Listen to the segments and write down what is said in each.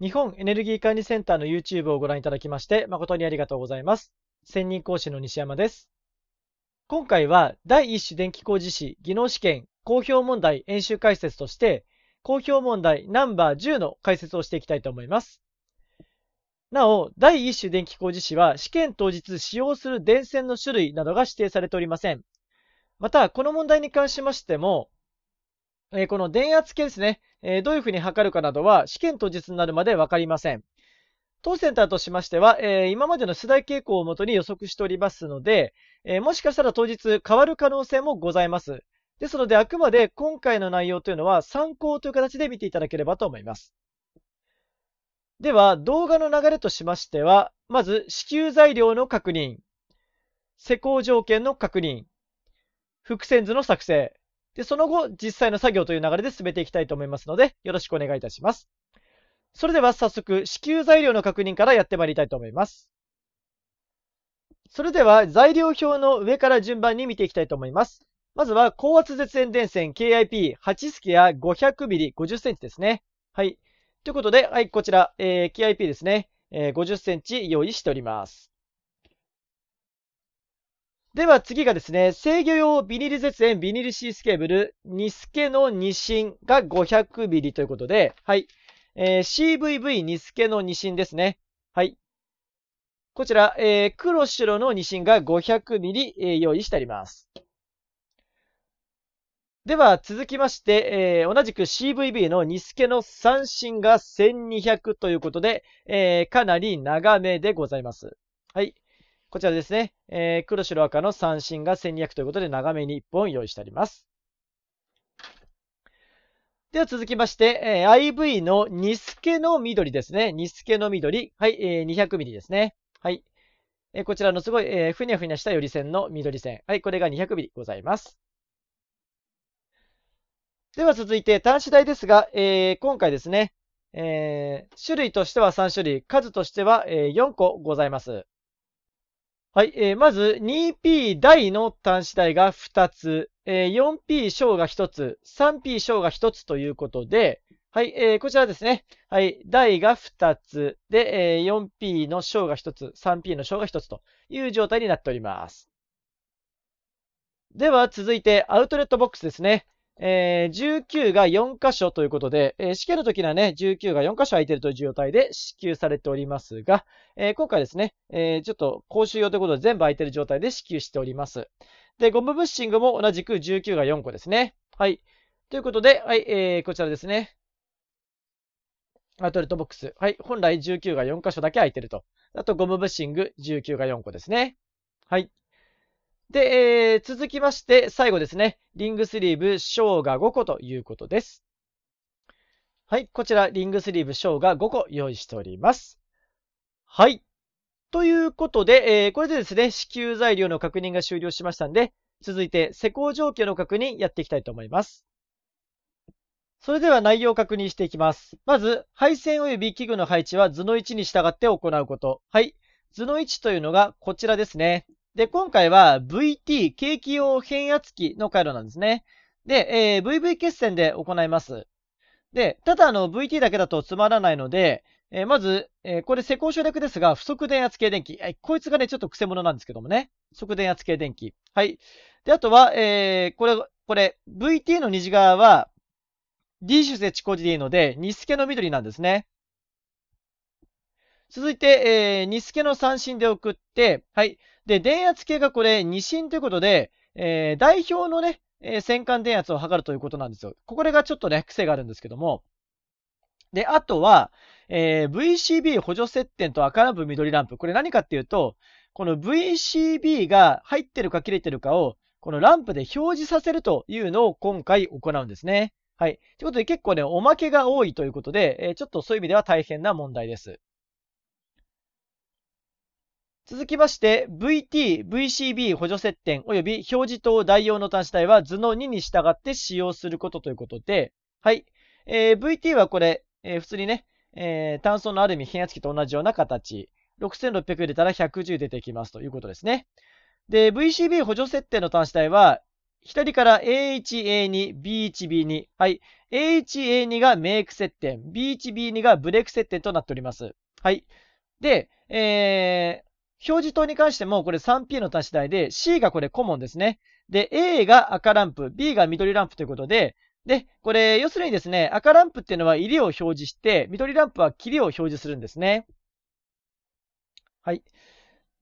日本エネルギー管理センターの YouTube をご覧いただきまして誠にありがとうございます。専任講師の西山です。今回は第1種電気工事士技能試験公表問題演習解説として公表問題ナンバー10の解説をしていきたいと思います。なお、第1種電気工事士は試験当日使用する電線の種類などが指定されておりません。また、この問題に関しましても、えこの電圧計ですね。えー、どういうふうに測るかなどは試験当日になるまでわかりません。当センターとしましては、えー、今までの出題傾向をもとに予測しておりますので、えー、もしかしたら当日変わる可能性もございます。ですので、あくまで今回の内容というのは参考という形で見ていただければと思います。では、動画の流れとしましては、まず、支給材料の確認、施工条件の確認、伏線図の作成、で、その後、実際の作業という流れで進めていきたいと思いますので、よろしくお願いいたします。それでは早速、支給材料の確認からやってまいりたいと思います。それでは、材料表の上から順番に見ていきたいと思います。まずは、高圧絶縁電線 KIP8 スケア 500mm50cm ですね。はい。ということで、はい、こちら、えー、KIP ですね、えー、50センチ用意しております。では次がですね、制御用ビニル絶縁ビニルシースケーブル、ニスケの二芯が500ミリということで、はい。えー、CVV ニスケの二芯ですね。はい。こちら、えー、黒白の二芯が500ミリ、えー、用意してあります。では続きまして、えー、同じく CVB のニスケの三芯が1200ということで、えー、かなり長めでございます。はい。こちらですね、えー、黒白赤の三振が1200ということで長めに1本用意してあります。では続きまして、えー、IV のニスケの緑ですね。ニスケの緑。はい、えー、2 0 0ミリですね。はい。えー、こちらのすごい、えー、ふにゃふにゃした寄り線の緑線。はい、これが2 0 0ミリございます。では続いて端子台ですが、えー、今回ですね、えー、種類としては3種類、数としては、えー、4個ございます。はい、えー、まず 2P 大の端子台が2つ、えー、4P 小が1つ、3P 小が1つということで、はい、えー、こちらですね。はい、大が2つ、で、えー、4P の小が1つ、3P の小が1つという状態になっております。では続いてアウトレットボックスですね。えー、19が4箇所ということで、えー、試験の時にはね、19が4箇所空いてるという状態で支給されておりますが、えー、今回ですね、えちょっと講習用ということで全部空いてる状態で支給しております。で、ゴムブッシングも同じく19が4個ですね。はい。ということで、はい、えこちらですね。アトレットボックス。はい。本来19が4箇所だけ空いてると。あと、ゴムブッシング19が4個ですね。はい。で、えー、続きまして最後ですね。リングスリーブーが5個ということです。はい、こちらリングスリーブーが5個用意しております。はい。ということで、えー、これでですね、支給材料の確認が終了しましたんで、続いて施工状況の確認やっていきたいと思います。それでは内容を確認していきます。まず、配線及び器具の配置は図の位置に従って行うこと。はい。図の位置というのがこちらですね。で、今回は VT、景気用変圧器の回路なんですね。で、えー、VV 決戦で行います。で、ただあの VT だけだとつまらないので、えー、まず、えー、これ施工省略ですが、不足電圧系電気。えー、こいつがね、ちょっと癖者なんですけどもね。不足電圧系電気。はい。で、あとは、えー、これ、これ、VT の虹側は、D 種で地工事でいいので、日付の緑なんですね。続いて、えー、ニスケの三振で送って、はい。で、電圧計がこれ、二振ということで、えー、代表のね、えー、戦艦電圧を測るということなんですよ。これがちょっとね、癖があるんですけども。で、あとは、えー、VCB 補助接点と赤ランプ、緑ランプ。これ何かっていうと、この VCB が入ってるか切れてるかを、このランプで表示させるというのを今回行うんですね。はい。ということで結構ね、おまけが多いということで、えー、ちょっとそういう意味では大変な問題です。続きまして VT、VCB 補助接点及び表示等代用の端子体は図の2に従って使用することということで、はい。えー、VT はこれ、えー、普通にね、えー、素のある意味変圧器と同じような形。6600入れたら110出てきますということですね。で、VCB 補助設定の端子体は、左から A1、A2、B1、B2。はい。A1、A2 がメイク接点、B1、B2 がブレーク接点となっております。はい。で、えー、表示灯に関しても、これ 3P の足し台で、C がこれコモンですね。で、A が赤ランプ、B が緑ランプということで、で、これ、要するにですね、赤ランプっていうのは入りを表示して、緑ランプは切りを表示するんですね。はい。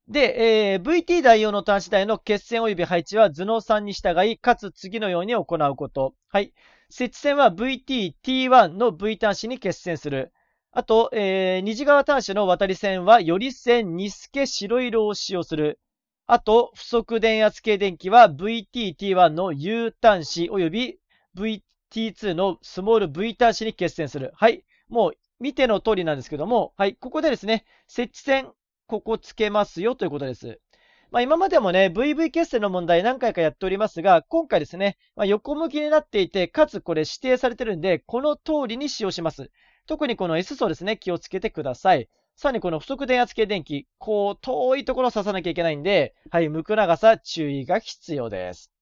で、えー、VT 代用の端子台の決線及び配置は頭脳3に従い、かつ次のように行うこと。はい。接線は VT、T1 の V 端子に決線する。あと、えー、虹川端子の渡り線は、より線、にすけ、白色を使用する。あと、不足電圧系電気は VT-T1 の U 端子及び VT2 のスモール V 端子に決線する。はい。もう見ての通りなんですけども、はい。ここでですね、設置線、ここつけますよということです。まあ、今までもね、VV 決線の問題何回かやっておりますが、今回ですね、まあ、横向きになっていて、かつこれ指定されてるんで、この通りに使用します。特にこの S 層ですね、気をつけてください。さらにこの不足電圧系電気、こう遠いところを刺さなきゃいけないんで、はい、向く長さ注意が必要です。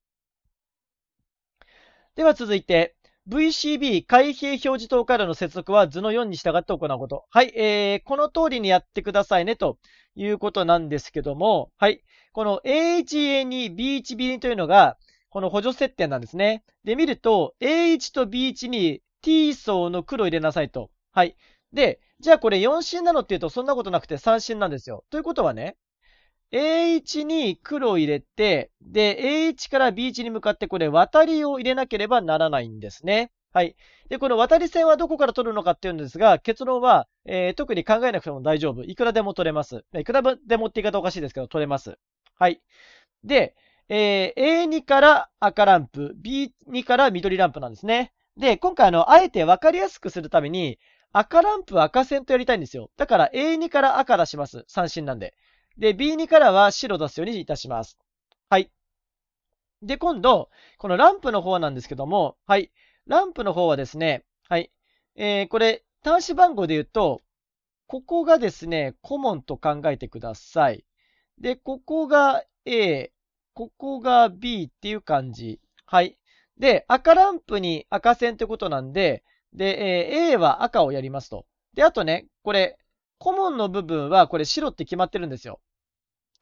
では続いて、VCB 開閉表示灯からの接続は図の4に従って行うこと。はい、えー、この通りにやってくださいねということなんですけども、はい、この A1A2、B1B2 というのが、この補助設定なんですね。で、見ると、A1 と B1 に T 層の黒を入れなさいと。はい。で、じゃあこれ4進なのっていうとそんなことなくて3進なんですよ。ということはね、A1 に黒を入れて、で、A1 から B1 に向かってこれ渡りを入れなければならないんですね。はい。で、この渡り線はどこから取るのかっていうんですが、結論は、えー、特に考えなくても大丈夫。いくらでも取れます。いくらでもって言い方おかしいですけど、取れます。はい。で、えー、A2 から赤ランプ、B2 から緑ランプなんですね。で、今回あの、あえて分かりやすくするために、赤ランプ赤線とやりたいんですよ。だから A2 から赤出します。三振なんで。で、B2 からは白出すようにいたします。はい。で、今度、このランプの方なんですけども、はい。ランプの方はですね、はい。えー、これ、端子番号で言うと、ここがですね、コモンと考えてください。で、ここが A、ここが B っていう感じ。はい。で、赤ランプに赤線ってことなんで、で、えー、A は赤をやりますと。で、あとね、これ、コモンの部分はこれ白って決まってるんですよ。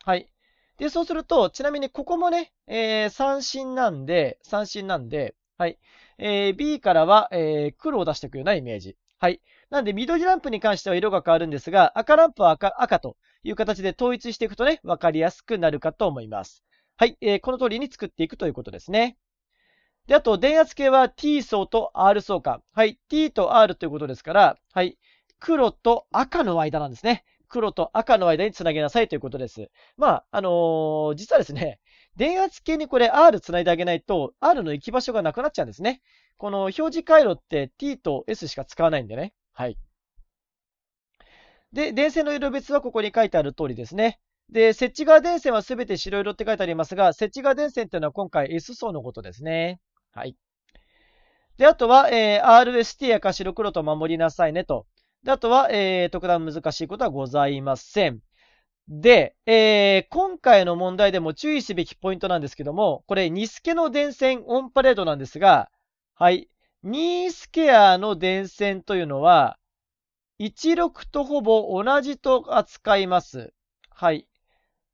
はい。で、そうすると、ちなみにここもね、えー、三振なんで、三振なんで、はい。えー、B からは、えー、黒を出していくようなイメージ。はい。なんで、緑ランプに関しては色が変わるんですが、赤ランプは赤赤という形で統一していくとね、わかりやすくなるかと思います。はい。えー、この通りに作っていくということですね。で、あと、電圧計は T 層と R 層か。はい。T と R ということですから、はい。黒と赤の間なんですね。黒と赤の間につなげなさいということです。まあ、あのー、実はですね、電圧計にこれ R つないであげないと、R の行き場所がなくなっちゃうんですね。この表示回路って T と S しか使わないんでね。はい。で、電線の色別はここに書いてある通りですね。で、設置側電線は全て白色って書いてありますが、設置側電線っていうのは今回 S 層のことですね。はい。で、あとは、えー、RST 赤白黒と守りなさいねと。で、あとは、えー、特段難しいことはございません。で、えー、今回の問題でも注意すべきポイントなんですけども、これ、ニスケの電線オンパレードなんですが、はい、ニースケアの電線というのは、16とほぼ同じと扱います。はい。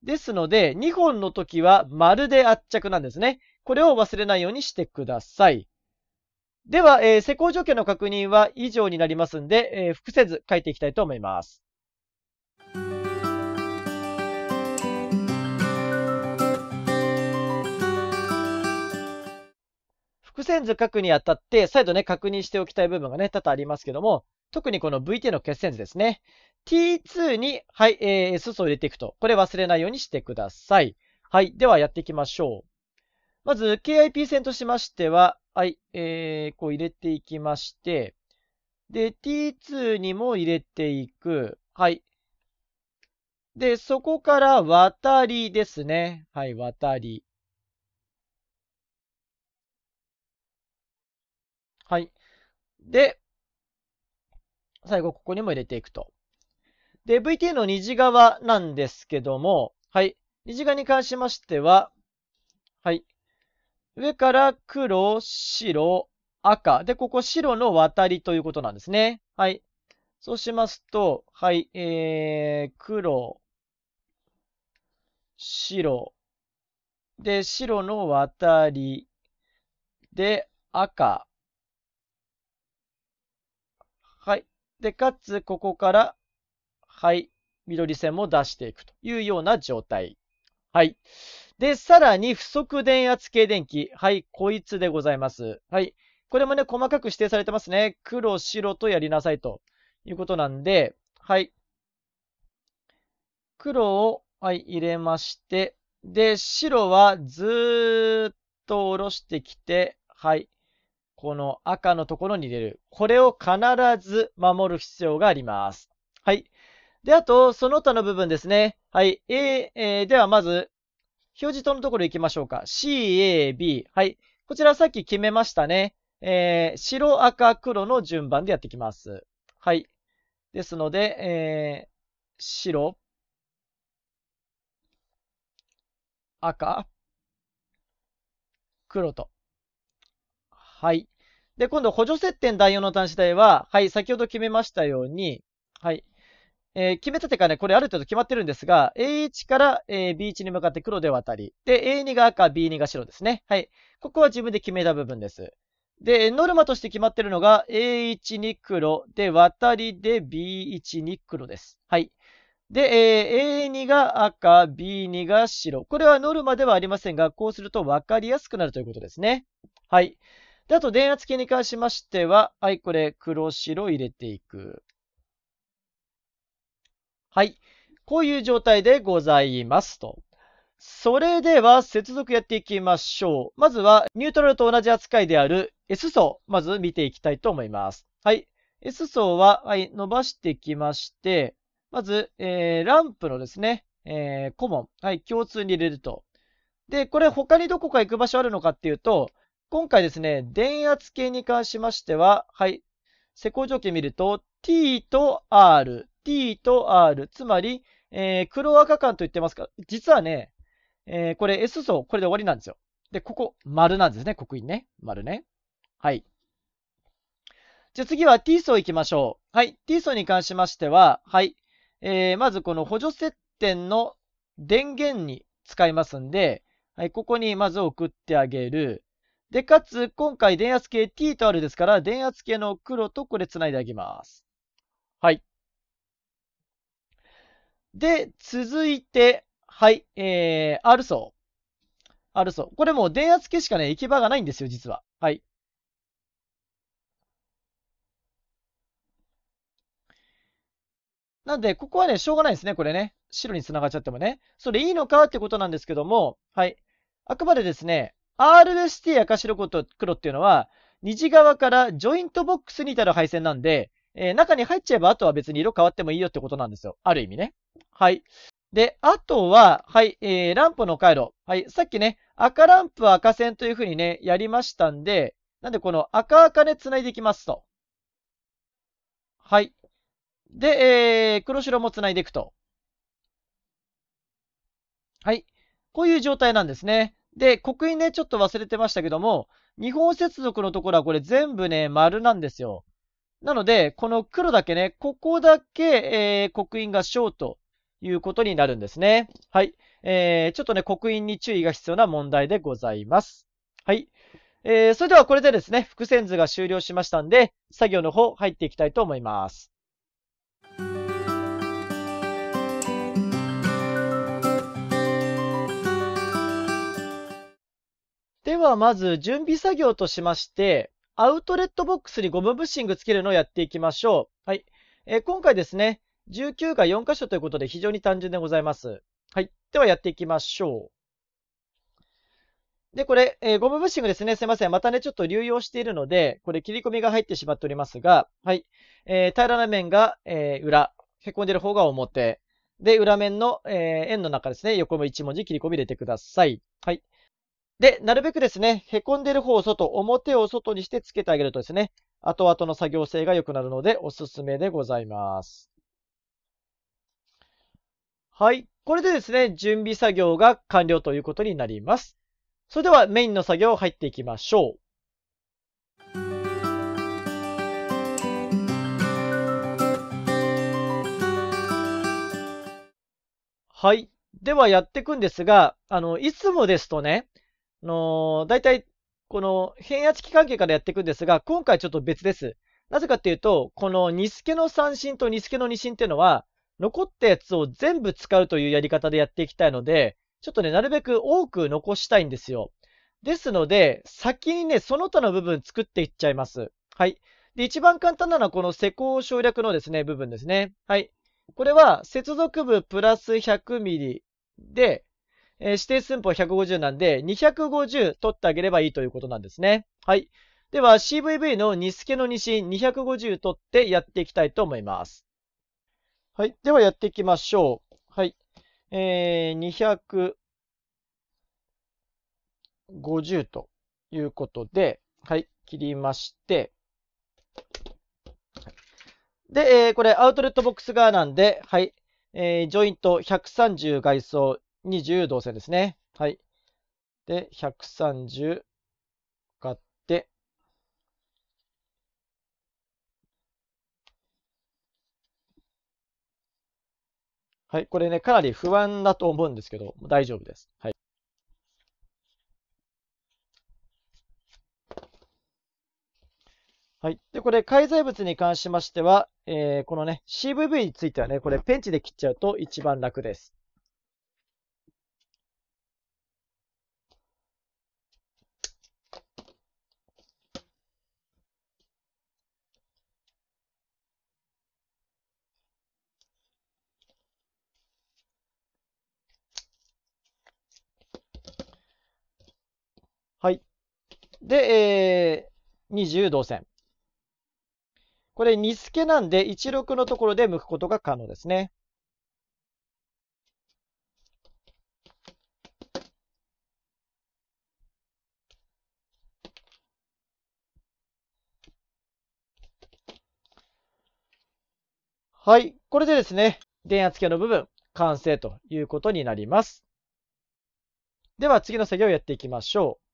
ですので、2本の時は丸で圧着なんですね。これを忘れないようにしてください。では、えー、施工状況の確認は以上になりますんで、えー、複せ書いていきたいと思います。複線図書くにあたって、再度ね、確認しておきたい部分がね、多々ありますけども、特にこの VT の決線図ですね。T2 に、はい、えー、S を入れていくと。これ忘れないようにしてください。はい。ではやっていきましょう。まず KIP 線としましては、はい、えー、こう入れていきまして、で、T2 にも入れていく。はい。で、そこから渡りですね。はい、渡り。はい。で、最後ここにも入れていくと。で、VT の虹側なんですけども、はい。虹側に関しましては、はい。上から黒、白、赤。で、ここ白の渡りということなんですね。はい。そうしますと、はい、えー、黒、白、で、白の渡り、で、赤。はい。で、かつ、ここから、はい、緑線も出していくというような状態。はい。で、さらに不足電圧系電気。はい、こいつでございます。はい。これもね、細かく指定されてますね。黒、白とやりなさいということなんで、はい。黒を、はい、入れまして、で、白はずーっと下ろしてきて、はい。この赤のところに入れる。これを必ず守る必要があります。はい。で、あと、その他の部分ですね。はい。A、えー、ではまず、表示灯のところ行きましょうか。CAB。はい。こちらさっき決めましたね。えー、白、赤、黒の順番でやっていきます。はい。ですので、えー、白、赤、黒と。はい。で、今度補助接点代用の端子台は、はい、先ほど決めましたように、はい、えー、決めたてがね、これある程度決まってるんですが、A1 から、えー、B1 に向かって黒で渡り、で、A2 が赤、B2 が白ですね。はい。ここは自分で決めた部分です。で、ノルマとして決まってるのが、A1 に黒、で、渡りで B1 に黒です。はい。で、えー、A2 が赤、B2 が白。これはノルマではありませんが、こうすると分かりやすくなるということですね。はい。で、あと電圧計に関しましては、はい、これ、黒白入れていく。はい。こういう状態でございますと。それでは接続やっていきましょう。まずはニュートラルと同じ扱いである S 層、まず見ていきたいと思います。はい。S 層は、はい、伸ばしてきまして、まず、えー、ランプのですね、えー、コモン、はい、共通に入れると。で、これ他にどこか行く場所あるのかっていうと、今回ですね、電圧計に関しましては、はい、施工条件見ると、t と r T と R、つまり、えー、黒赤間と言ってますが、実はね、えー、これ S 層、これで終わりなんですよ。で、ここ、丸なんですね、刻印ね。丸ね。はい。じゃあ次は T 層行きましょう。はい。T 層に関しましては、はい。えー、まずこの補助接点の電源に使いますんで、はい、ここにまず送ってあげる。で、かつ、今回電圧計 T と R ですから、電圧計の黒とこれつないであげます。で、続いて、はい、えー、あるそう。これもう電圧系しかね、行き場がないんですよ、実は。はい。なんで、ここはね、しょうがないですね、これね。白に繋がっちゃってもね。それいいのかってことなんですけども、はい。あくまでですね、RST 赤白黒っていうのは、虹側からジョイントボックスに至る配線なんで、えー、中に入っちゃえば、あとは別に色変わってもいいよってことなんですよ。ある意味ね。はい。で、あとは、はい、えー、ランプの回路。はい、さっきね、赤ランプ、赤線というふうにね、やりましたんで、なんでこの赤赤で繋いでいきますと。はい。で、えー、黒白も繋いでいくと。はい。こういう状態なんですね。で、刻印ね、ちょっと忘れてましたけども、日本接続のところはこれ全部ね、丸なんですよ。なので、この黒だけね、ここだけ、えー、刻印が小ということになるんですね。はい。えー、ちょっとね、刻印に注意が必要な問題でございます。はい。えー、それではこれでですね、伏線図が終了しましたんで、作業の方入っていきたいと思います。ではまず準備作業としまして、アウトレットボックスにゴムブッシングつけるのをやっていきましょう。はい。えー、今回ですね、19が4箇所ということで非常に単純でございます。はい。ではやっていきましょう。で、これ、えー、ゴムブッシングですね。すいません。またね、ちょっと流用しているので、これ切り込みが入ってしまっておりますが、はい。えー、平らな面が、え裏、凹んでる方が表。で、裏面の、え円の中ですね、横も1文字切り込み入れてください。はい。で、なるべくですね、凹んでる方を外、表を外にしてつけてあげるとですね、後々の作業性が良くなるのでおすすめでございます。はい。これでですね、準備作業が完了ということになります。それではメインの作業入っていきましょう。はい。ではやっていくんですが、あの、いつもですとね、の大体、この変圧器関係からやっていくんですが、今回ちょっと別です。なぜかっていうと、このニスケの三振とニスケの二振っていうのは、残ったやつを全部使うというやり方でやっていきたいので、ちょっとね、なるべく多く残したいんですよ。ですので、先にね、その他の部分作っていっちゃいます。はい。で、一番簡単なのはこの施工省略のですね、部分ですね。はい。これは接続部プラス 100mm で、えー、指定寸法150なんで、250取ってあげればいいということなんですね。はい。では CVV のニスケの西250取ってやっていきたいと思います。はい。ではやっていきましょう。はい。えー、250ということで、はい。切りまして、で、えー、これアウトレットボックス側なんで、はい。えー、ジョイント130外装20同線ですね。はい。で、130買って、はい。これね、かなり不安だと思うんですけど、大丈夫です。はい。はい。で、これ、介在物に関しましては、えー、このね、CVV についてはね、これ、ペンチで切っちゃうと一番楽です。はい。で、えー、20動線。これ、2付けなんで、16のところで向くことが可能ですね。はい。これでですね、電圧計の部分、完成ということになります。では、次の作業をやっていきましょう。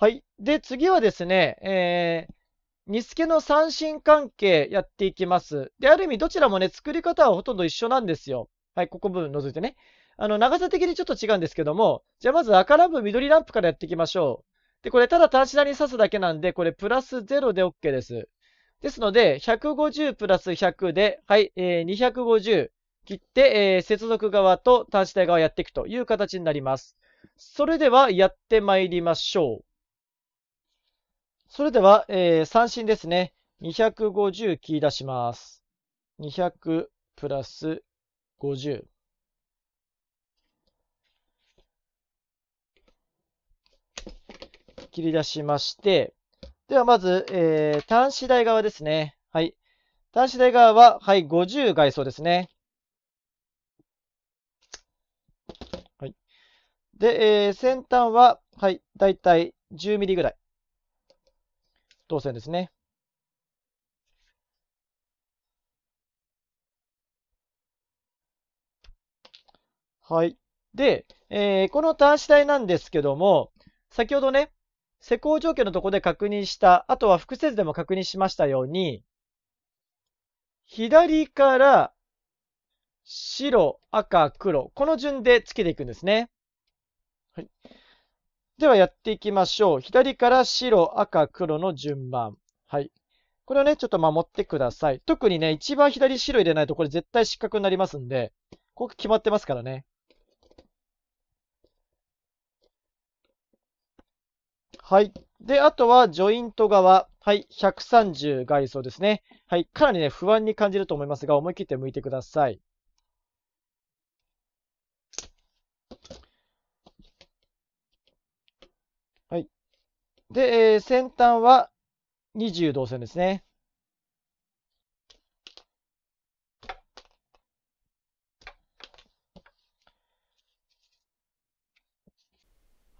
はい。で、次はですね、えー、ニスケの三振関係やっていきます。で、ある意味どちらもね、作り方はほとんど一緒なんですよ。はい、ここ部分除いてね。あの、長さ的にちょっと違うんですけども、じゃあまず赤ランプ、緑ランプからやっていきましょう。で、これただ単品に刺すだけなんで、これプラス0で OK です。ですので、150プラス100で、はい、えー、250切って、えー、接続側と端子台側やっていくという形になります。それではやってまいりましょう。それでは、えー、三振ですね。250切り出します。200プラス50。切り出しまして、ではまず、えー、端子台側ですね。はい。端子台側は、はい、50外装ですね。はい。で、えー、先端は、はい、だいたい10ミリぐらい。当選ですね。はい。で、えー、この端子台なんですけども、先ほどね、施工状況のとこで確認した、あとは複製図でも確認しましたように、左から白、赤、黒、この順でつけていくんですね。はい、ではやっていきましょう。左から白、赤、黒の順番。はい。これをね、ちょっと守ってください。特にね、一番左白入れないとこれ絶対失格になりますんで、ここ決まってますからね。はい。で、あとはジョイント側。はい。130外装ですね。はい。かなりね、不安に感じると思いますが、思い切って向いてください。で、えー、先端は20導線ですね。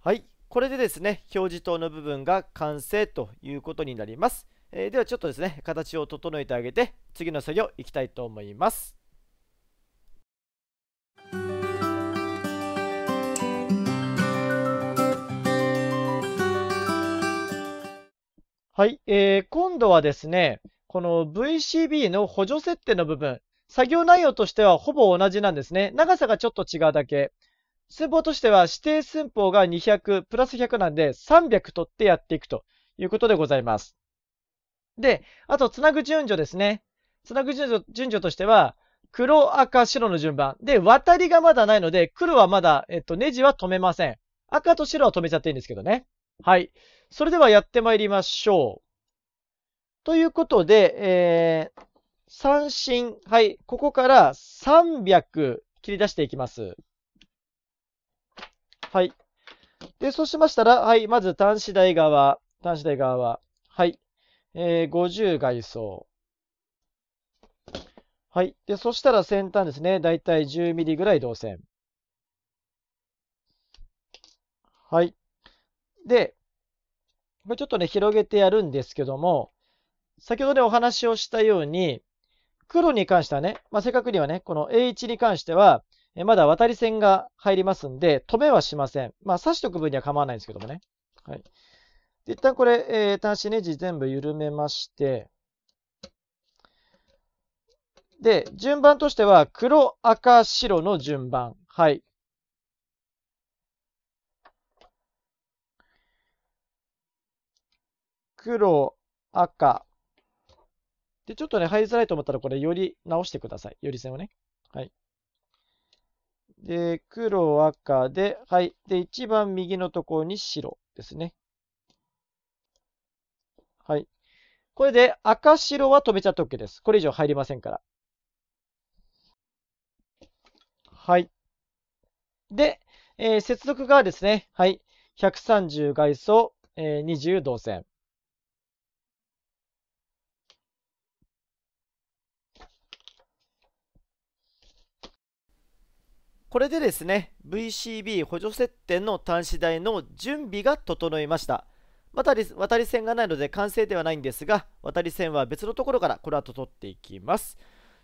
はい、これでですね、表示灯の部分が完成ということになります。えー、ではちょっとですね、形を整えてあげて、次の作業いきたいと思います。はい、えー、今度はですね、この VCB の補助設定の部分、作業内容としてはほぼ同じなんですね。長さがちょっと違うだけ。寸法としては指定寸法が200プラス100なんで300取ってやっていくということでございます。で、あとつなぐ順序ですね。つなぐ順序順序としては、黒、赤、白の順番。で、渡りがまだないので、黒はまだ、えっと、ネジは止めません。赤と白は止めちゃっていいんですけどね。はい。それではやってまいりましょう。ということで、えー、三振。はい。ここから300切り出していきます。はい。で、そうしましたら、はい。まず端子台側。端子台側は。はい。えー、50外装。はい。で、そしたら先端ですね。だいたい10ミリぐらい導線。はい。で、これちょっとね、広げてやるんですけども、先ほどね、お話をしたように、黒に関してはね、まあ、正確にはね、この A1 に関しては、えまだ渡り線が入りますんで、止めはしません。まあ、刺しとく分には構わないんですけどもね。はい。で一旦これ、えー、端子ネジ全部緩めまして、で、順番としては、黒、赤、白の順番。はい。黒、赤。で、ちょっとね、入りづらいと思ったら、これ、より直してください。より線をね。はい。で、黒、赤で、はい。で、一番右のところに白ですね。はい。これで赤白は止めちゃって OK です。これ以上入りませんから。はい。で、えー、接続がですね、はい。130外装、えー、20動線。これでですね VCB 補助接点の端子台の準備が整いましたまた渡り線がないので完成ではないんですが渡り線は別のところからこの後取っていきます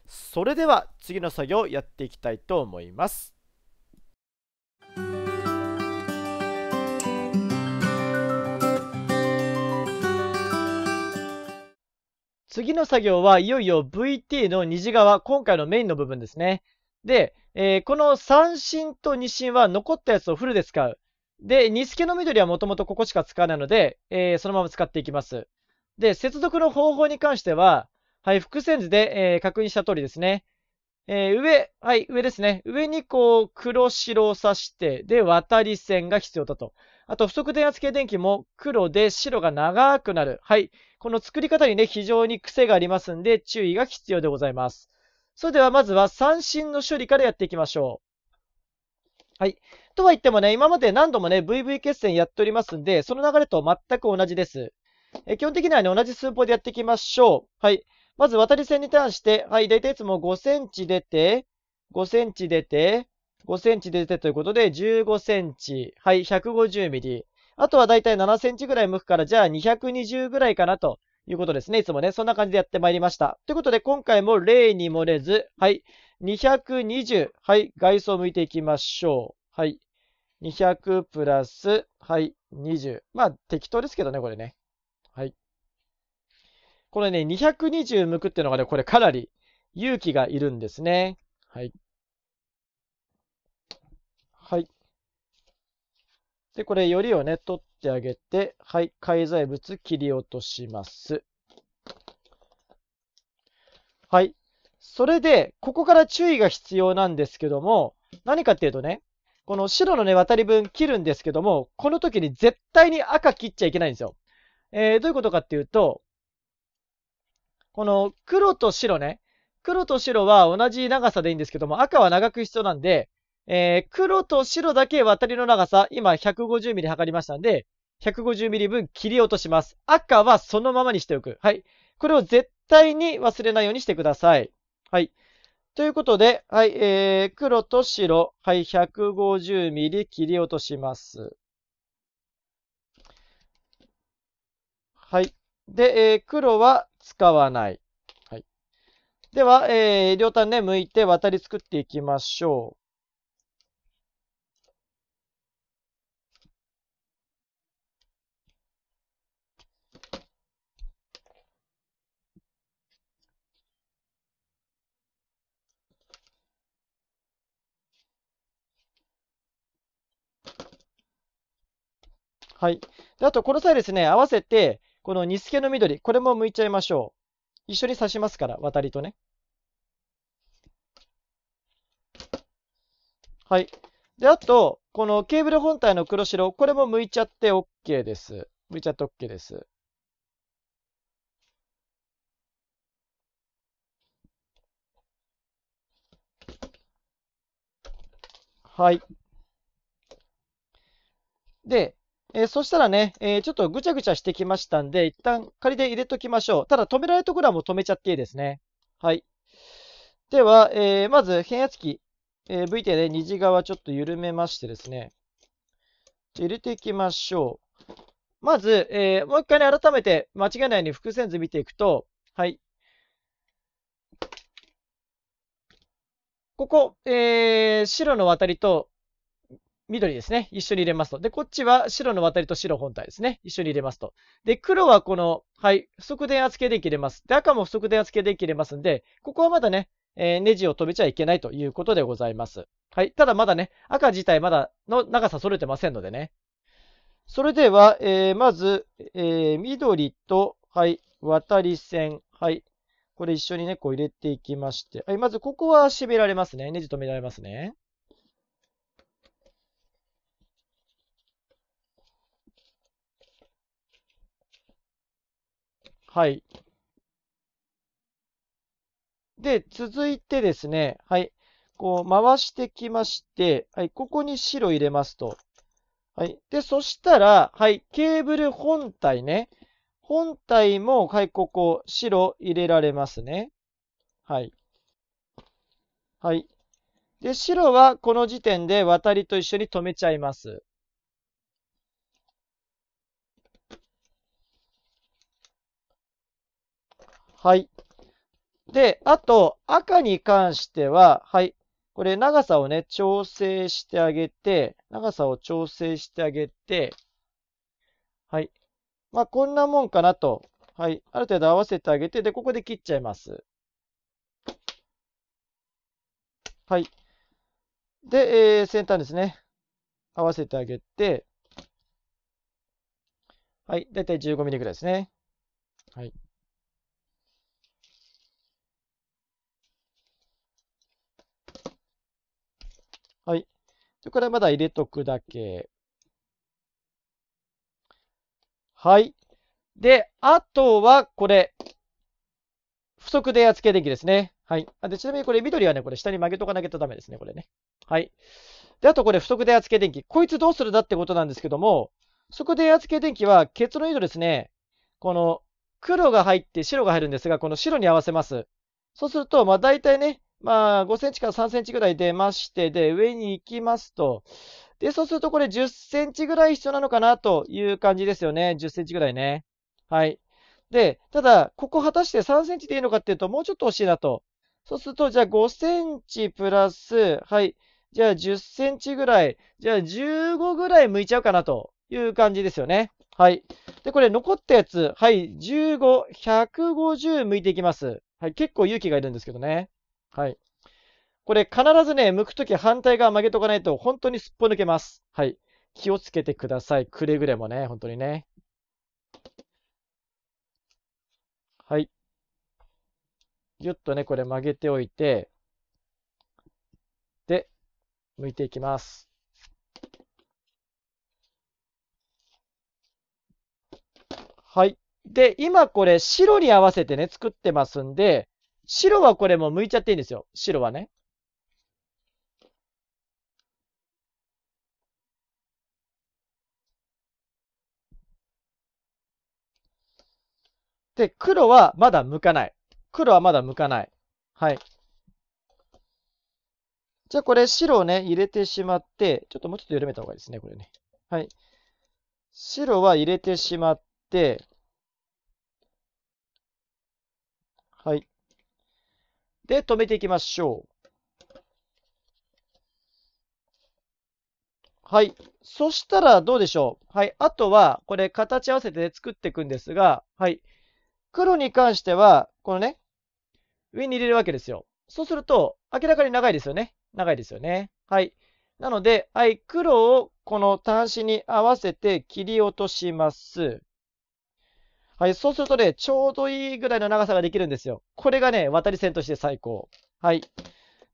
それでは次の作業をやっていきたいと思います次の作業はいよいよ VT の虹側今回のメインの部分ですねでえー、この三振と二振は残ったやつをフルで使う。で、二助の緑はもともとここしか使わないので、えー、そのまま使っていきます。で、接続の方法に関しては、はい、伏線図で、えー、確認した通りですね。えー、上、はい、上ですね。上にこう、黒白を刺して、で、渡り線が必要だと。あと、不足電圧系電気も黒で白が長くなる。はい。この作り方にね、非常に癖がありますんで、注意が必要でございます。それではまずは三振の処理からやっていきましょう。はい。とは言ってもね、今まで何度もね、VV 決戦やっておりますんで、その流れと全く同じです。え基本的にはね、同じ寸法でやっていきましょう。はい。まず渡り線に対して、はい、大体いつも5センチ出て、5センチ出て、5センチ出てということで、15センチ、はい、150ミリ。あとはだいたい7センチぐらい向くから、じゃあ220ぐらいかなということですね。いつもね、そんな感じでやってまいりました。ということで、今回も例に漏れず、はい、220、はい、外装を向いていきましょう。はい、200プラス、はい、20。まあ、適当ですけどね、これね。はい。これね、220向くっていうのがね、これかなり勇気がいるんですね。はい。で、これ、よりをね、取ってあげて、はい、介在物切り落とします。はい。それで、ここから注意が必要なんですけども、何かっていうとね、この白のね、渡り分切るんですけども、この時に絶対に赤切っちゃいけないんですよ。えー、どういうことかっていうと、この黒と白ね、黒と白は同じ長さでいいんですけども、赤は長く必要なんで、えー、黒と白だけ渡りの長さ、今 150mm 測りましたんで、150mm 分切り落とします。赤はそのままにしておく。はい。これを絶対に忘れないようにしてください。はい。ということで、はい、えー、黒と白、はい、150mm 切り落とします。はい。で、えー、黒は使わない。はい。では、えー、両端ね、向いて渡り作っていきましょう。はい。であと、この際ですね、合わせて、この煮付けの緑、これも剥いちゃいましょう。一緒に刺しますから、渡りとね。はい。で、あと、このケーブル本体の黒白、これも剥いちゃって OK です。剥いちゃって OK です。はい。で、えー、そしたらね、えー、ちょっとぐちゃぐちゃしてきましたんで、一旦仮で入れときましょう。ただ止められるところはもう止めちゃっていいですね。はい。では、えー、まず変圧器、え VT で虹側ちょっと緩めましてですね、入れていきましょう。まず、えもう一回ね、改めて間違いないように伏線図見ていくと、はい。ここ、え白の渡りと緑ですね。一緒に入れますと。で、こっちは白の渡りと白本体ですね。一緒に入れますと。で、黒はこの、はい、不足電圧系電気入れます。で、赤も不足電圧系電気入れますんで、ここはまだね、えー、ネジを止めちゃいけないということでございます。はい。ただまだね、赤自体まだの長さ揃えてませんのでね。それでは、えー、まず、えー、緑と、はい、渡り線、はい。これ一緒にね、こう入れていきまして。はい、まずここは締められますね。ネジ止められますね。はい。で、続いてですね、はい。こう、回してきまして、はい、ここに白入れますと。はい。で、そしたら、はい、ケーブル本体ね。本体も、はい、ここ、白入れられますね。はい。はい。で、白はこの時点で渡りと一緒に止めちゃいます。はい。で、あと、赤に関しては、はい。これ、長さをね、調整してあげて、長さを調整してあげて、はい。まあ、こんなもんかなと。はい。ある程度合わせてあげて、で、ここで切っちゃいます。はい。で、えー、先端ですね。合わせてあげて、はい。だいたい1 5ミリぐらいですね。はい。はい。で、これはまだ入れとくだけ。はい。で、あとはこれ、不足で圧計電気ですね。はい。あでちなみにこれ緑はね、これ下に曲げとかなきゃダメですね、これね。はい。で、あとこれ不足電圧計電気。こいつどうするだってことなんですけども、不足電圧系電気は結論うとですね、この黒が入って白が入るんですが、この白に合わせます。そうすると、まあ大体ね、まあ、5センチから3センチぐらい出まして、で、上に行きますと、で、そうするとこれ10センチぐらい必要なのかなという感じですよね。10センチぐらいね。はい。で、ただ、ここ果たして3センチでいいのかっていうと、もうちょっと欲しいなと。そうすると、じゃあ5センチプラス、はい。じゃあ10センチぐらい、じゃあ15ぐらい向いちゃうかなという感じですよね。はい。で、これ残ったやつ、はい、15、150向いていきます。はい、結構勇気がいるんですけどね。はい。これ必ずね、剥くとき反対側曲げとかないと本当にすっぽ抜けます。はい。気をつけてください。くれぐれもね、本当にね。はい。ぎゅっとね、これ曲げておいて、で、剥いていきます。はい。で、今これ白に合わせてね、作ってますんで、白はこれもう剥いちゃっていいんですよ。白はね。で、黒はまだ向かない。黒はまだ向かない。はい。じゃあこれ白をね、入れてしまって、ちょっともうちょっと緩めた方がいいですね、これね。はい。白は入れてしまって、はい。で、止めていきましょう。はい。そしたらどうでしょう。はい。あとは、これ、形合わせて、作っていくんですが、はい。黒に関しては、このね、上に入れるわけですよ。そうすると、明らかに長いですよね。長いですよね。はい。なので、はい、黒をこの端子に合わせて切り落とします。はい、そうするとね、ちょうどいいぐらいの長さができるんですよ。これがね、渡り線として最高。はい。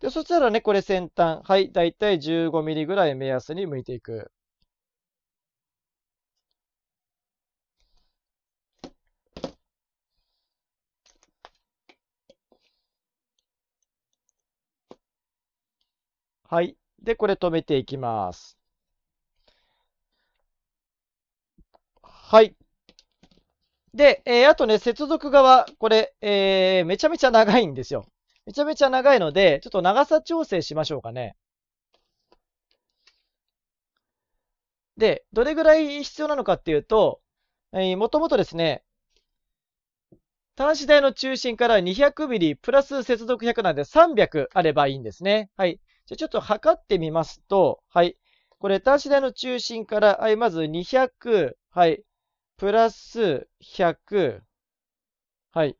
で、そしたらね、これ先端。はい、だいたい15ミリぐらい目安に向いていく。はい。で、これ止めていきます。はい。で、えー、あとね、接続側、これ、えー、めちゃめちゃ長いんですよ。めちゃめちゃ長いので、ちょっと長さ調整しましょうかね。で、どれぐらい必要なのかっていうと、えー、もともとですね、端子台の中心から200ミリプラス接続100なんで300あればいいんですね。はい。じゃちょっと測ってみますと、はい。これ端子台の中心から、はい、まず200、はい。プラス100。はい。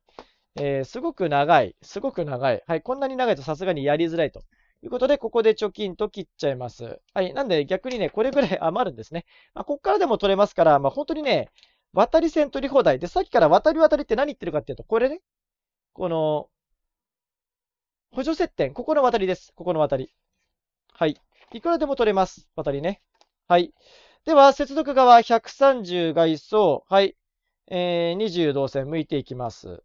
えー、すごく長い。すごく長い。はい。こんなに長いとさすがにやりづらいと。いうことで、ここで貯金と切っちゃいます。はい。なんで、逆にね、これぐらい 余るんですね。まあ、こっからでも取れますから、まあ、本当にね、渡り線取り放題。で、さっきから渡り渡りって何言ってるかっていうと、これね、この、補助接点、ここの渡りです。ここの渡り。はい。いくらでも取れます。渡りね。はい。では、接続側130外層、はい、えー、20動線向いていきます。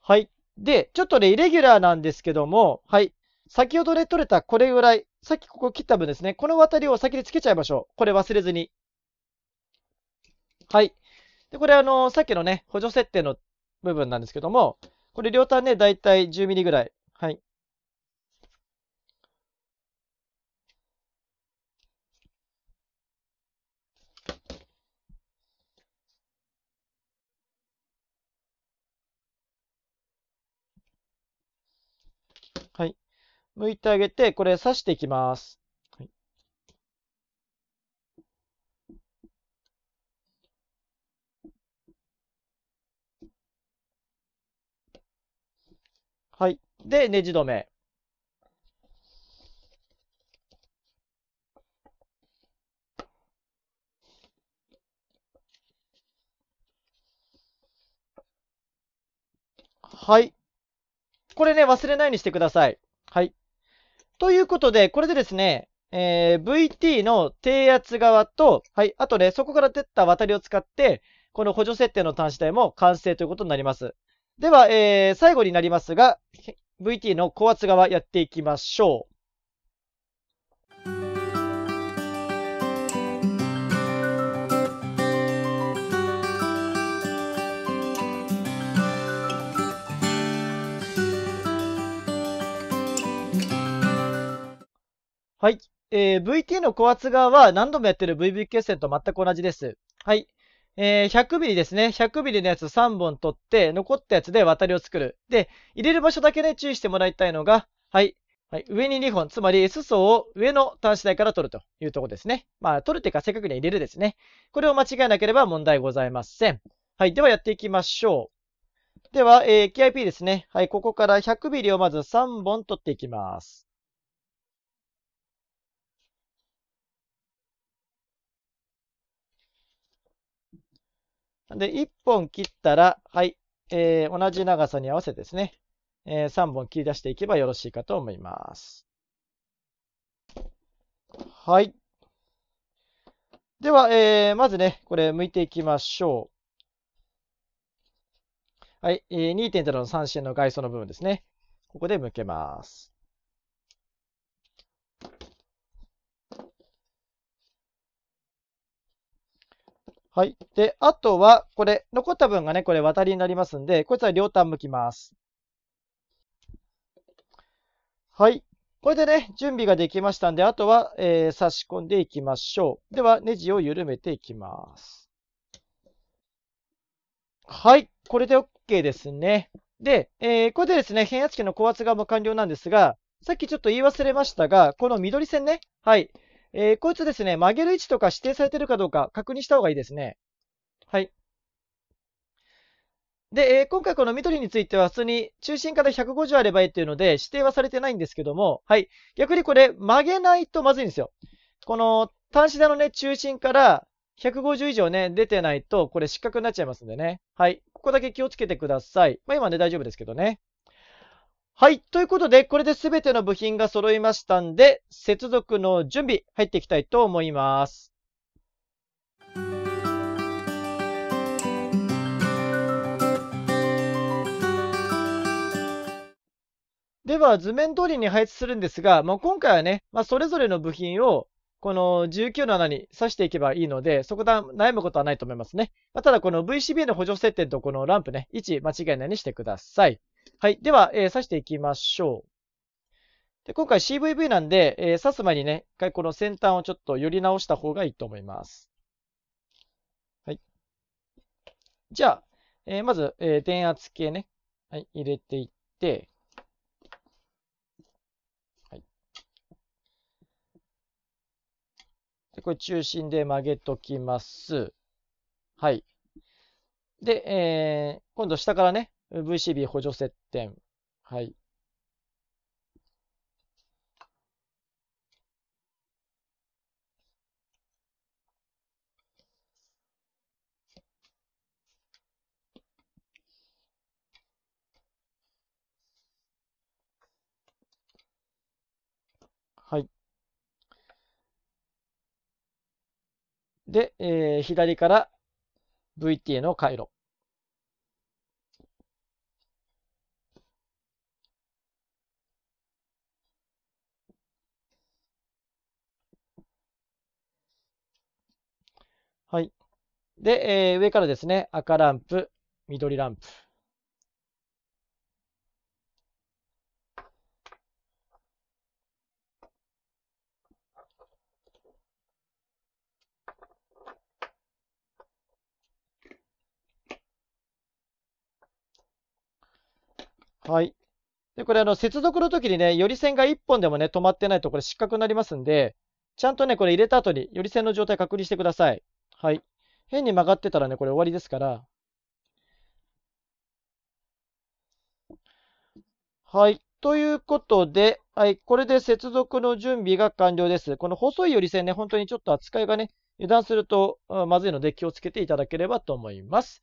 はい。で、ちょっとね、イレギュラーなんですけども、はい。先ほどで取れたこれぐらい、さっきここ切った分ですね、この渡りを先につけちゃいましょう。これ忘れずに。はい。で、これあの、さっきのね、補助設定の部分なんですけども、これ両端ね、だいたい10ミリぐらい。はい。はい。剥いてあげて、これ刺していきます。はい、はい。で、ネジ止め。はい。これね、忘れないようにしてください。はい。ということで、これでですね、えー、VT の低圧側と、はい、あとね、そこから出た渡りを使って、この補助設定の端子体も完成ということになります。では、えー、最後になりますが、VT の高圧側やっていきましょう。はい。えー、VT の高圧側は何度もやってる VB 決線と全く同じです。はい。えー、100ミリですね。100ミリのやつ3本取って、残ったやつで渡りを作る。で、入れる場所だけね、注意してもらいたいのが、はい。はい、上に2本、つまり S 層を上の端子台から取るというところですね。まあ、取るというかせっかくに入れるですね。これを間違えなければ問題ございません。はい、ではやっていきましょう。では、えー、KIP ですね。はい、ここから 100mm をまず3本取っていきます。で、1本切ったら、はい、えー、同じ長さに合わせてですね、えー、3本切り出していけばよろしいかと思います。はい。では、えー、まずね、これ、剥いていきましょう。はい、えー、2.0の三振の外装の部分ですね。ここで剥けます。はい。で、あとは、これ、残った分がね、これ、渡りになりますんで、こいつは両端向きます。はい。これでね、準備ができましたんで、あとは、えー、差し込んでいきましょう。では、ネジを緩めていきます。はい。これで OK ですね。で、えー、これでですね、変圧器の高圧側も完了なんですが、さっきちょっと言い忘れましたが、この緑線ね、はい。えー、こいつですね、曲げる位置とか指定されてるかどうか確認した方がいいですね。はい。で、えー、今回この緑については普通に中心から150あればいいっていうので指定はされてないんですけども、はい。逆にこれ曲げないとまずいんですよ。この端子座のね、中心から150以上ね、出てないとこれ失格になっちゃいますんでね。はい。ここだけ気をつけてください。まあ今ね、大丈夫ですけどね。はい。ということで、これで全ての部品が揃いましたんで、接続の準備入っていきたいと思います。では、図面通りに配置するんですが、まあ、今回はね、まあ、それぞれの部品をこの19の穴に挿していけばいいので、そこだ、悩むことはないと思いますね。まあ、ただ、この VCB の補助設定とこのランプね、位置間違いないようにしてください。はい。では、えー、刺していきましょう。で今回 CVV なんで、えー、刺す前にね、一回この先端をちょっと寄り直した方がいいと思います。はい。じゃあ、えー、まず、えー、電圧計ね、はい、入れていって、はい。で、これ中心で曲げときます。はい。で、えー、今度下からね、VCB 補助接点。はい。はい。で、えー、左から VT への回路。はい。で、えー、上からですね、赤ランプ、緑ランプ。はい。で、これあの、接続の時にね、寄り線が1本でもね、止まってないとこれ失格になりますんで、ちゃんとね、これ入れた後に寄り線の状態確認してください。はい。変に曲がってたらね、これ終わりですから。はい。ということで、はい、これで接続の準備が完了です。この細い寄り線ね、本当にちょっと扱いがね、油断するとまずいので気をつけていただければと思います。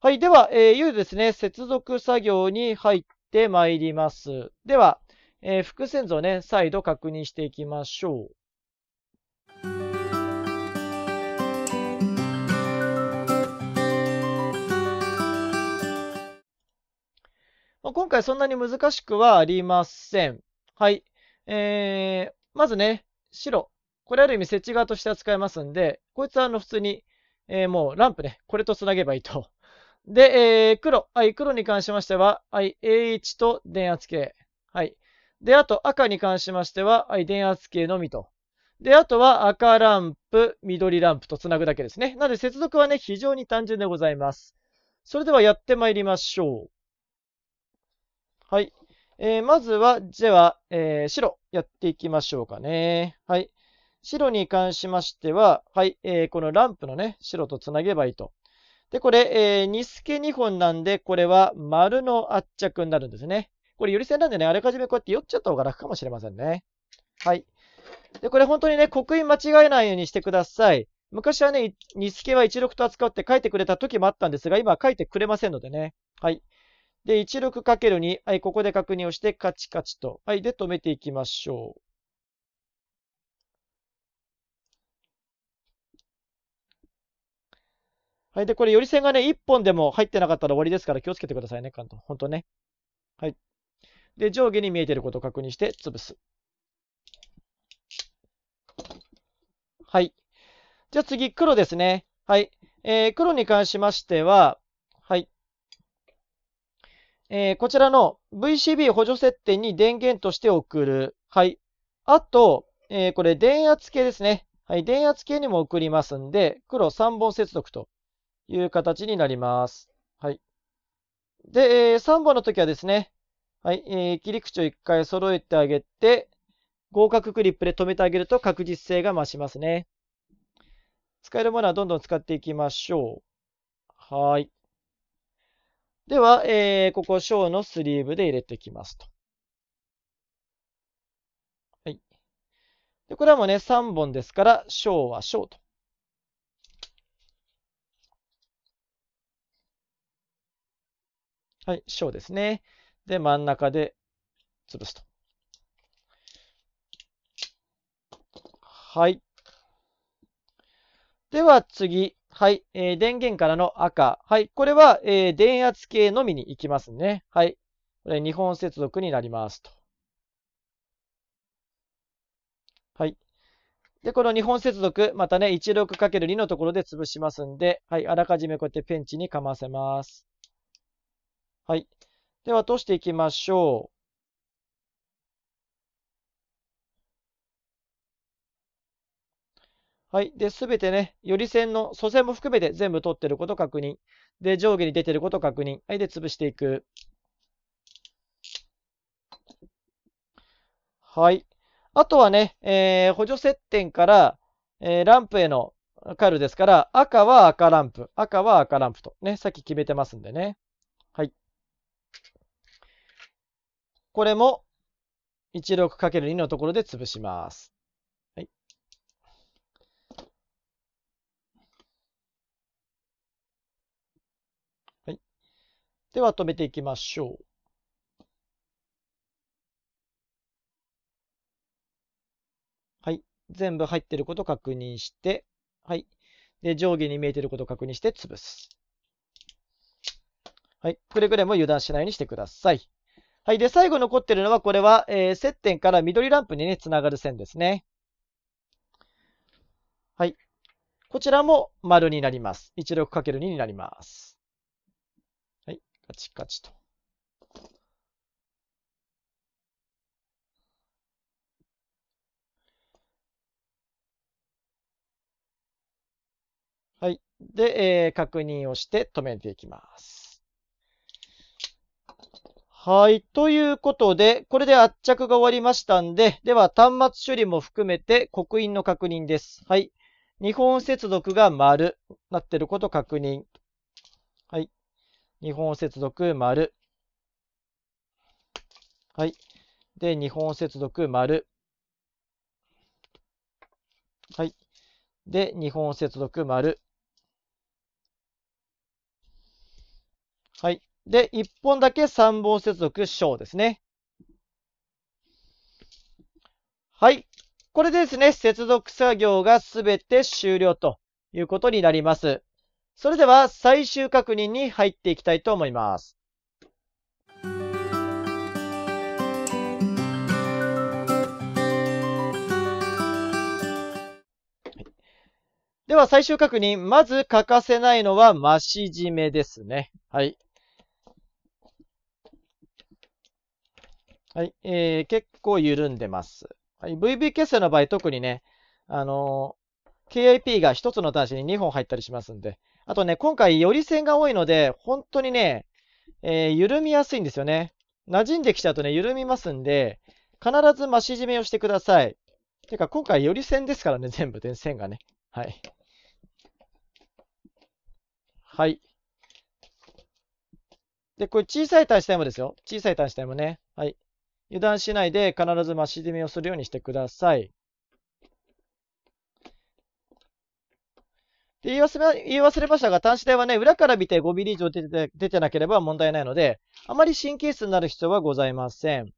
はい。では、えー、いうですね、接続作業に入ってまいります。では、えー、副線図をね、再度確認していきましょう。まあ、今回そんなに難しくはありません。はい。えー、まずね、白。これある意味設置側として扱えますんで、こいつはあの普通に、えー、もうランプね、これと繋げばいいと。で、えー、黒。はい、黒に関しましては、はい、A1 と電圧計。はい。で、あと赤に関しましては、はい、電圧計のみと。で、あとは赤ランプ、緑ランプと繋ぐだけですね。なので接続はね、非常に単純でございます。それではやってまいりましょう。はい。えー、まずは、では、えー、白やっていきましょうかね。はい。白に関しましては、はい、えー、このランプのね、白とつなげばいいと。で、これ、えー、ニスケ2本なんで、これは丸の圧着になるんですね。これ、寄り線なんでね、あらかじめこうやって寄っちゃった方が楽かもしれませんね。はい。で、これ本当にね、刻印間違えないようにしてください。昔はね、ニスケは16と扱って書いてくれた時もあったんですが、今は書いてくれませんのでね。はい。で、16×2。はい、ここで確認をして、カチカチと。はい、で、止めていきましょう。はい。で、これ、より線がね、1本でも入ってなかったら終わりですから気をつけてくださいね、簡単、ほんとね。はい。で、上下に見えてることを確認して、潰す。はい。じゃあ次、黒ですね。はい。えー、黒に関しましては、えこちらの VCB 補助設定に電源として送る。はい。あと、えこれ電圧計ですね。はい。電圧計にも送りますんで、黒3本接続という形になります。はい。で、え3本の時はですね、はい、えー、切り口を1回揃えてあげて、合格クリップで止めてあげると確実性が増しますね。使えるものはどんどん使っていきましょう。はい。では、えー、ここ、小のスリーブで入れてきますと。はい。で、これはもうね、3本ですから、小は小と。はい、小ですね。で、真ん中で潰すと。はい。では次、はい。えー、電源からの赤。はい。これは、えー、電圧計のみに行きますね。はい。これ、日本接続になりますと。はい。で、この日本接続、またね、16×2 のところで潰しますんで、はい。あらかじめこうやってペンチにかませます。はい。では、通していきましょう。はい。で、すべてね、より線の祖先も含めて全部取ってること確認。で、上下に出てること確認。はい。で、潰していく。はい。あとはね、えー、補助接点から、えー、ランプへのカルですから、赤は赤ランプ、赤は赤ランプとね、さっき決めてますんでね。はい。これも 16×2 のところで潰します。では止めていきましょう。はい。全部入ってること確認して、はい。で、上下に見えてること確認して潰す。はい。くれぐれも油断しないようにしてください。はい。で、最後残ってるのは、これは、えー、接点から緑ランプにね、つながる線ですね。はい。こちらも丸になります。16×2 になります。カチカチと。はい。で、えー、確認をして止めていきます。はい。ということで、これで圧着が終わりましたんで、では端末処理も含めて刻印の確認です。はい。日本接続が丸なってること確認。はい。日本接続丸。はい。で、日本接続丸。はい。で、日本接続丸。はい。で、1本だけ3本接続小ですね。はい。これでですね、接続作業がすべて終了ということになります。それでは最終確認に入っていきたいと思います。では最終確認。まず欠かせないのは増し締めですね。はい。はい。えー、結構緩んでます。はい。VB 結成の場合特にね、あのー、KIP が1つの端子に2本入ったりしますんで、あとね、今回、寄り線が多いので、本当にね、えー、緩みやすいんですよね。馴染んできちゃうとね、緩みますんで、必ず増し締めをしてください。てか、今回、寄り線ですからね、全部、で線がね。はい。はい。で、これ小さい端子体もですよ。小さい端子体もね。はい。油断しないで必ず増し締めをするようにしてください。で言い忘れ、言い忘れましたが、端子台はね、裏から見て5ミリ以上出て出てなければ問題ないので、あまり神経質になる必要はございません。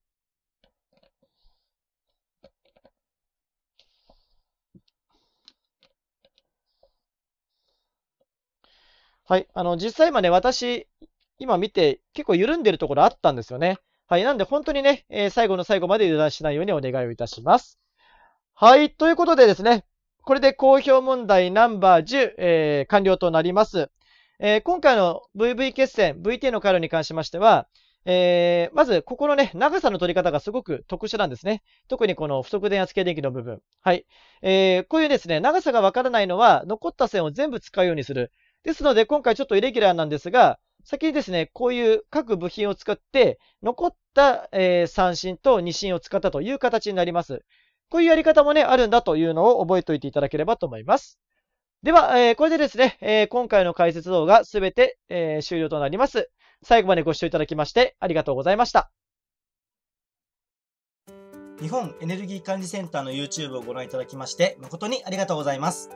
はい。あの、実際今ね、私、今見て、結構緩んでるところあったんですよね。はい。なんで、本当にね、えー、最後の最後まで油断しないようにお願いをいたします。はい。ということでですね、これで公表問題ナンバー10、えー、完了となります。えー、今回の VV 決戦、VT の回路に関しましては、えー、まず、ここのね、長さの取り方がすごく特殊なんですね。特にこの不足電圧系電気の部分。はい。えー、こういうですね、長さがわからないのは、残った線を全部使うようにする。ですので、今回ちょっとイレギュラーなんですが、先にですね、こういう各部品を使って、残った、えー、三振と二振を使ったという形になります。こういうやり方もね、あるんだというのを覚えておいていただければと思います。では、えー、これでですね、えー、今回の解説動画すべて、えー、終了となります。最後までご視聴いただきましてありがとうございました。日本エネルギー管理センターの YouTube をご覧いただきまして誠にありがとうございます。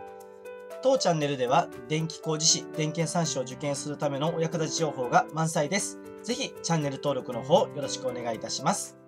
当チャンネルでは電気工事士、電検3士を受験するためのお役立ち情報が満載です。ぜひチャンネル登録の方よろしくお願いいたします。